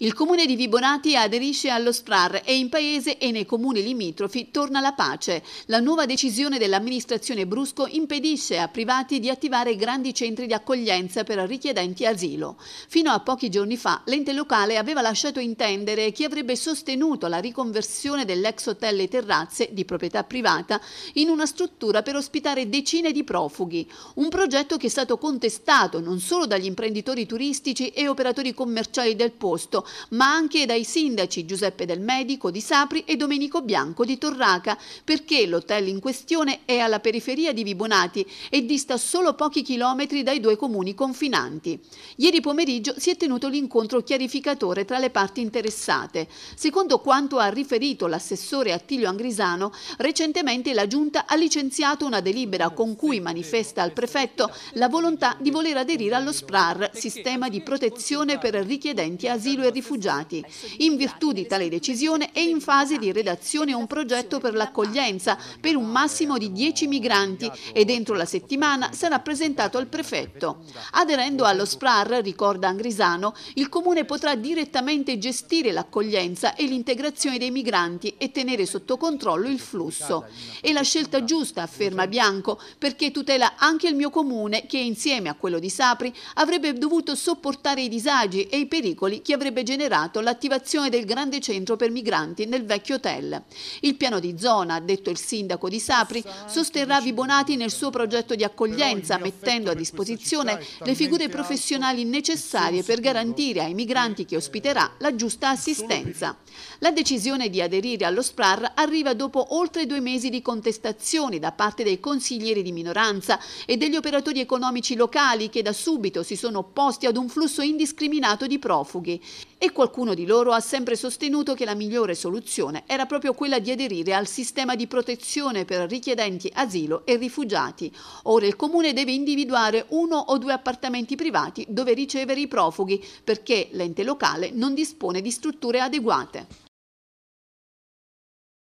Il comune di Vibonati aderisce allo SPRAR e in paese e nei comuni limitrofi torna la pace. La nuova decisione dell'amministrazione Brusco impedisce a privati di attivare grandi centri di accoglienza per richiedenti asilo. Fino a pochi giorni fa l'ente locale aveva lasciato intendere che avrebbe sostenuto la riconversione dell'ex hotel e terrazze di proprietà privata in una struttura per ospitare decine di profughi. Un progetto che è stato contestato non solo dagli imprenditori turistici e operatori commerciali del posto, ma anche dai sindaci Giuseppe Del Medico di Sapri e Domenico Bianco di Torraca, perché l'hotel in questione è alla periferia di Vibonati e dista solo pochi chilometri dai due comuni confinanti. Ieri pomeriggio si è tenuto l'incontro chiarificatore tra le parti interessate. Secondo quanto ha riferito l'assessore Attilio Angrisano, recentemente la Giunta ha licenziato una delibera con cui manifesta al prefetto la volontà di voler aderire allo SPRAR, sistema di protezione per richiedenti asilo e rifugiati. In virtù di tale decisione è in fase di redazione un progetto per l'accoglienza per un massimo di 10 migranti e dentro la settimana sarà presentato al prefetto. Aderendo allo SPRAR, ricorda Angrisano, il comune potrà direttamente gestire l'accoglienza e l'integrazione dei migranti e tenere sotto controllo il flusso. È la scelta giusta, afferma Bianco, perché tutela anche il mio comune che insieme a quello di Sapri avrebbe dovuto sopportare i disagi e i pericoli che avrebbe generato l'attivazione del grande centro per migranti nel vecchio hotel. Il piano di zona, ha detto il sindaco di Sapri, sosterrà Vibonati nel suo progetto di accoglienza, mettendo a disposizione le figure professionali necessarie per garantire ai migranti che ospiterà la giusta assistenza. La decisione di aderire allo SPRAR arriva dopo oltre due mesi di contestazioni da parte dei consiglieri di minoranza e degli operatori economici locali che da subito si sono opposti ad un flusso indiscriminato di profughi e qualcuno di loro ha sempre sostenuto che la migliore soluzione era proprio quella di aderire al sistema di protezione per richiedenti asilo e rifugiati. Ora il comune deve individuare uno o due appartamenti privati dove ricevere i profughi perché l'ente locale non dispone di strutture adeguate.